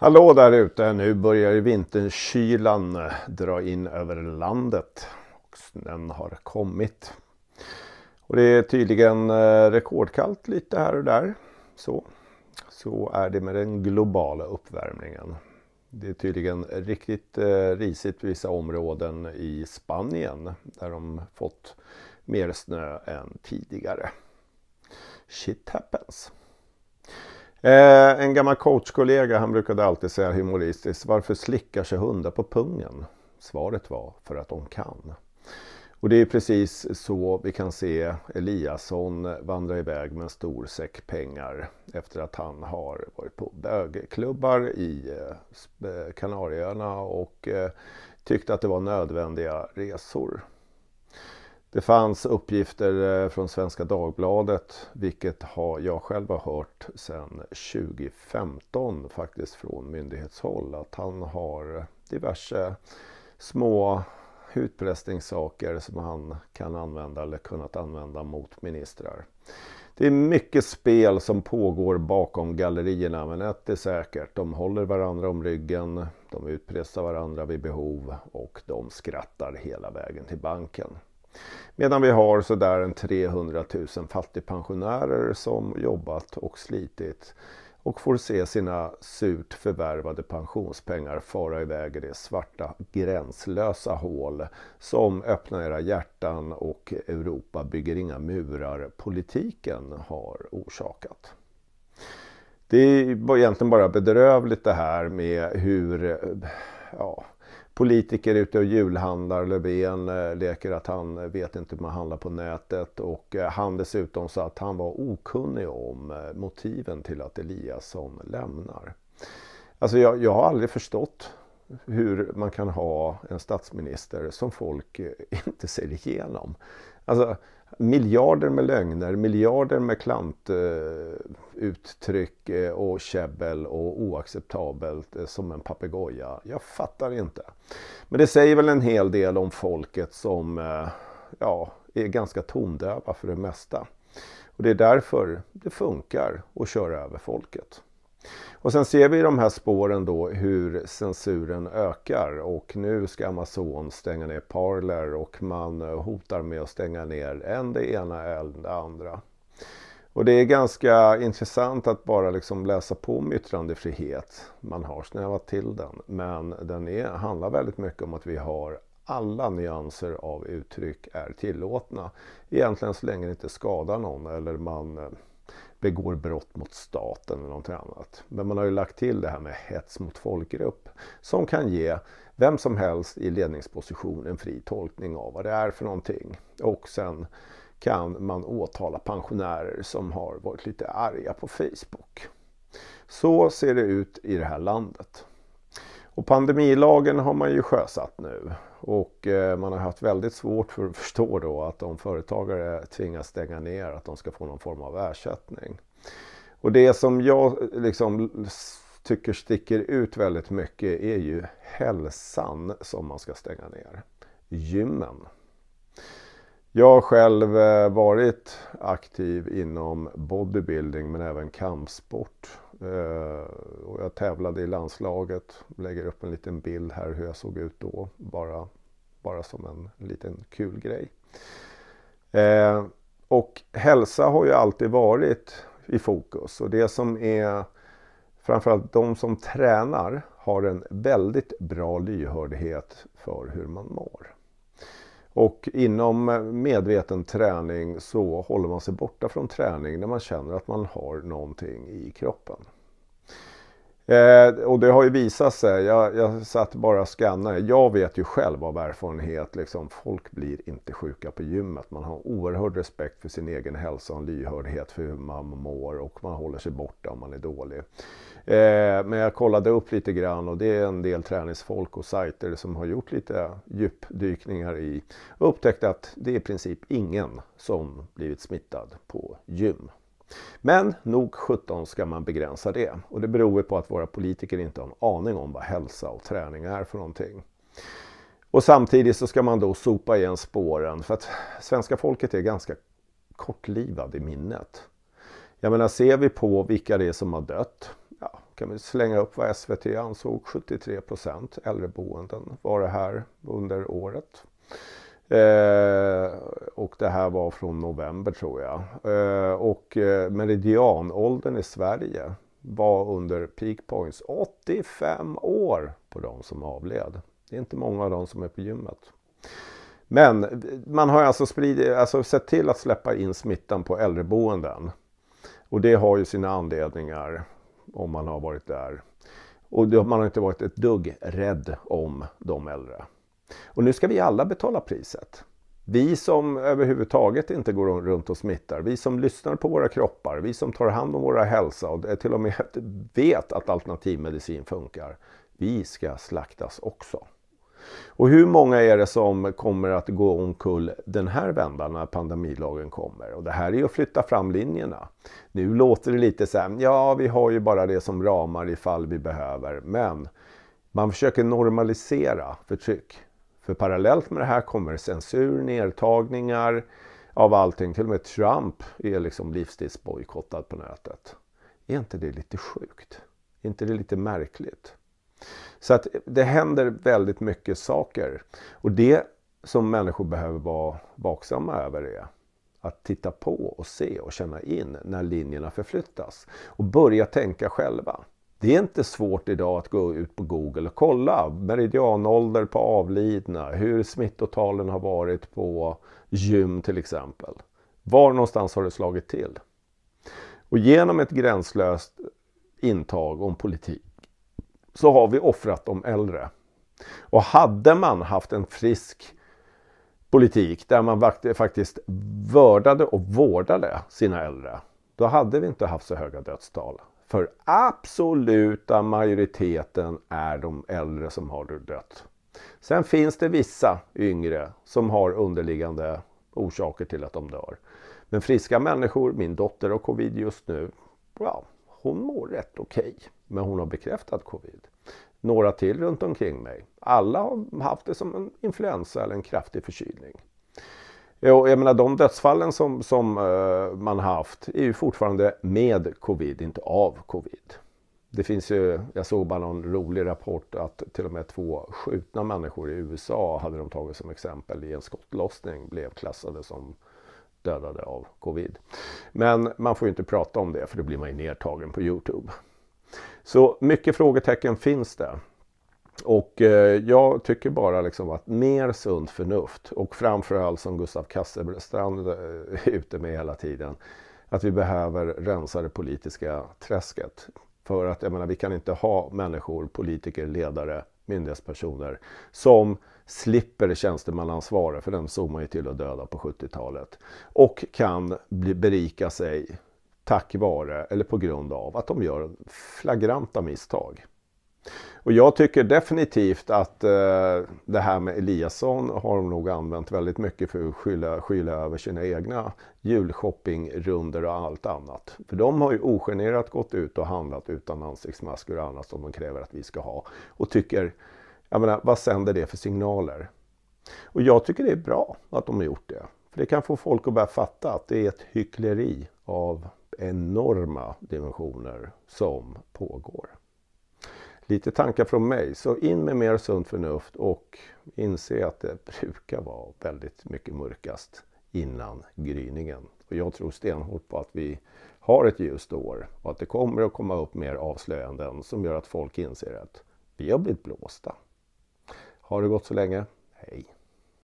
Hallå där ute! Nu börjar vinterkylan dra in över landet. Och snön har kommit. Och det är tydligen eh, rekordkallt lite här och där. Så, så är det med den globala uppvärmningen. Det är tydligen riktigt eh, risigt vissa områden i Spanien där de fått mer snö än tidigare. Shit happens. Eh, en gammal coachkollega han brukade alltid säga humoristiskt, varför slickar sig hundar på pungen? Svaret var, för att de kan. Och det är precis så vi kan se Eliasson vandra iväg med en stor säck pengar efter att han har varit på bögklubbar i eh, Kanarieöarna och eh, tyckte att det var nödvändiga resor. Det fanns uppgifter eh, från Svenska Dagbladet, vilket jag själv har hört sedan 2015 faktiskt från myndighetshåll, att han har diverse små utpressningssaker som han kan använda eller kunnat använda mot ministrar. Det är mycket spel som pågår bakom gallerierna men ett är säkert. De håller varandra om ryggen, de utpressar varandra vid behov och de skrattar hela vägen till banken. Medan vi har sådär en 300 000 fattigpensionärer som jobbat och slitit och får se sina surt förvärvade pensionspengar fara iväg i det svarta gränslösa hål som öppnar era hjärtan och Europa bygger inga murar politiken har orsakat. Det är egentligen bara bedrövligt det här med hur ja, politiker ute och julhandlar. Löfven eh, leker att han eh, vet inte hur man handlar på nätet och eh, han dessutom sa att han var okunnig om motiven till att Eliasson lämnar. Alltså jag, jag har aldrig förstått hur man kan ha en statsminister som folk eh, inte ser igenom. Alltså, miljarder med lögner, miljarder med klantuttryck eh, eh, och käbbel och oacceptabelt som en papegoja. Jag fattar inte. Men det säger väl en hel del om folket som ja, är ganska tondöva för det mesta. Och det är därför det funkar att köra över folket. Och sen ser vi i de här spåren då hur censuren ökar och nu ska Amazon stänga ner Parler och man eh, hotar med att stänga ner än det ena än det andra. Och det är ganska intressant att bara liksom läsa på om yttrandefrihet. Man har snävat till den, men den är, handlar väldigt mycket om att vi har alla nyanser av uttryck är tillåtna. Egentligen så länge det inte skadar någon eller man eh, begår brott mot staten eller någonting annat. Men man har ju lagt till det här med hets mot folkgrupp som kan ge vem som helst i ledningsposition en fri tolkning av vad det är för någonting. Och sen kan man åtala pensionärer som har varit lite arga på Facebook. Så ser det ut i det här landet. Och pandemilagen har man ju sjösatt nu och eh, man har haft väldigt svårt för att förstå då att om företagare tvingas stänga ner att de ska få någon form av ersättning. Och det som jag eh, liksom tycker sticker ut väldigt mycket är ju hälsan som man ska stänga ner. Gymmen. Jag har själv eh, varit aktiv inom bodybuilding men även kampsport Eh, och jag tävlade i landslaget. Lägger upp en liten bild här hur jag såg ut då. Bara, bara som en liten kul grej. Eh, och hälsa har ju alltid varit i fokus och det som är framförallt de som tränar har en väldigt bra lyhördhet för hur man mår. Och inom medveten träning så håller man sig borta från träning när man känner att man har någonting i kroppen. Eh, och det har ju visat sig, jag, jag satt bara och scannade. Jag vet ju själv av erfarenhet, liksom, folk blir inte sjuka på gymmet. Man har oerhörd respekt för sin egen hälsa och en lyhördhet för hur man mår och man håller sig borta om man är dålig. Eh, men jag kollade upp lite grann och det är en del träningsfolk och sajter som har gjort lite djupdykningar i och upptäckt att det är i princip ingen som blivit smittad på gym. Men nog 17 ska man begränsa det. Och det beror på att våra politiker inte har en aning om vad hälsa och träning är för någonting. Och samtidigt så ska man då sopa igen spåren för att svenska folket är ganska kortlivad i minnet. Jag menar, ser vi på vilka det är som har dött ja, kan vi slänga upp vad SVT ansåg, 73 procent äldreboenden var det här under året. Eh, och det här var från november tror jag. Eh, och eh, medianåldern i Sverige var under peak points 85 år på de som avled. Det är inte många av dem som är på gymmet. Men man har alltså, spridit, alltså sett till att släppa in smittan på äldreboenden. Och det har ju sina anledningar om man har varit där. Och man har inte varit ett dugg rädd om de äldre. Och nu ska vi alla betala priset. Vi som överhuvudtaget inte går runt och smittar, vi som lyssnar på våra kroppar, vi som tar hand om våra hälsa och till och med vet att alternativmedicin funkar. Vi ska slaktas också. Och hur många är det som kommer att gå omkull den här vändan när pandemilagen kommer? Och det här är ju att flytta fram linjerna. Nu låter det lite så här, ja vi har ju bara det som ramar ifall vi behöver, men man försöker normalisera förtryck. För parallellt med det här kommer censur, nedtagningar av allting. Till och med Trump är liksom livstidsbojkottad på nätet. Är inte det lite sjukt? Är inte det lite märkligt? Så att det händer väldigt mycket saker. Och det som människor behöver vara vaksamma över är att titta på och se och känna in när linjerna förflyttas. Och börja tänka själva. Det är inte svårt idag att gå ut på Google och kolla meridianålder på avlidna, hur smittotalen har varit på gym till exempel. Var någonstans har det slagit till? Och genom ett gränslöst intag om politik så har vi offrat de äldre. Och hade man haft en frisk politik där man faktiskt vördade och vårdade sina äldre, då hade vi inte haft så höga dödstal. För absoluta majoriteten är de äldre som har dött. Sen finns det vissa yngre som har underliggande orsaker till att de dör. Men friska människor, min dotter har covid just nu. Ja, hon mår rätt okej, okay, men hon har bekräftat covid. Några till runt omkring mig. Alla har haft det som en influensa eller en kraftig förkylning. Och jag menar de dödsfallen som, som eh, man haft är ju fortfarande med covid, inte av covid. Det finns ju, jag såg bara någon rolig rapport att till och med två skjutna människor i USA hade de tagit som exempel i en skottlossning blev klassade som dödade av covid. Men man får ju inte prata om det för då blir man ju nedtagen på Youtube. Så mycket frågetecken finns det. Och eh, jag tycker bara liksom att mer sunt förnuft och framförallt som Gustav Kasselstrand är eh, ute med hela tiden. Att vi behöver rensa det politiska träsket. För att jag menar, vi kan inte ha människor, politiker, ledare, myndighetspersoner som slipper tjänstemannaansvaret, för den såg man ju till att döda på 70-talet. Och kan bli, berika sig tack vare, eller på grund av, att de gör flagranta misstag. Och jag tycker definitivt att eh, det här med Eliasson har de nog använt väldigt mycket för att skylla, skylla över sina egna julshoppingrunder och allt annat. För de har ju ogenerat gått ut och handlat utan ansiktsmasker och annat som de kräver att vi ska ha. Och tycker, jag menar, vad sänder det för signaler? Och jag tycker det är bra att de har gjort det. För det kan få folk att börja fatta att det är ett hyckleri av enorma dimensioner som pågår. Lite tankar från mig, så in med mer sunt förnuft och inse att det brukar vara väldigt mycket mörkast innan gryningen. Och jag tror stenhårt på att vi har ett ljust år och att det kommer att komma upp mer avslöjanden som gör att folk inser att vi har blivit blåsta. Har det gått så länge? Hej!